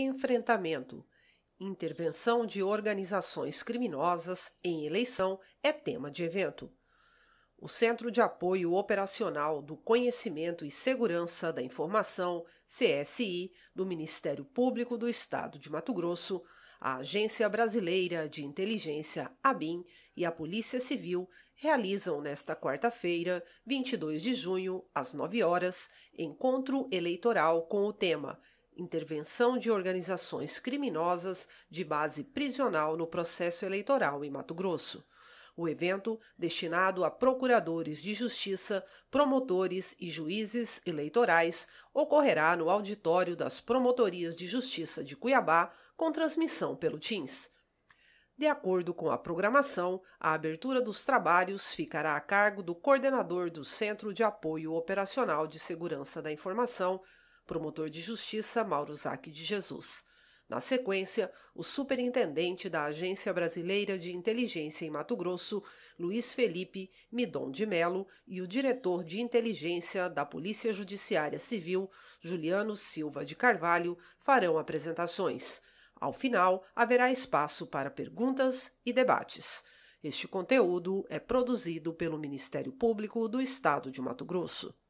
enfrentamento. Intervenção de organizações criminosas em eleição é tema de evento. O Centro de Apoio Operacional do Conhecimento e Segurança da Informação, CSI, do Ministério Público do Estado de Mato Grosso, a Agência Brasileira de Inteligência, ABIN, e a Polícia Civil realizam nesta quarta-feira, 22 de junho, às 9 horas, encontro eleitoral com o tema intervenção de organizações criminosas de base prisional no processo eleitoral em Mato Grosso. O evento, destinado a procuradores de justiça, promotores e juízes eleitorais, ocorrerá no auditório das Promotorias de Justiça de Cuiabá, com transmissão pelo Teams. De acordo com a programação, a abertura dos trabalhos ficará a cargo do coordenador do Centro de Apoio Operacional de Segurança da Informação, promotor de justiça Mauro Zac de Jesus. Na sequência, o superintendente da Agência Brasileira de Inteligência em Mato Grosso, Luiz Felipe Midon de Melo, e o diretor de inteligência da Polícia Judiciária Civil, Juliano Silva de Carvalho, farão apresentações. Ao final, haverá espaço para perguntas e debates. Este conteúdo é produzido pelo Ministério Público do Estado de Mato Grosso.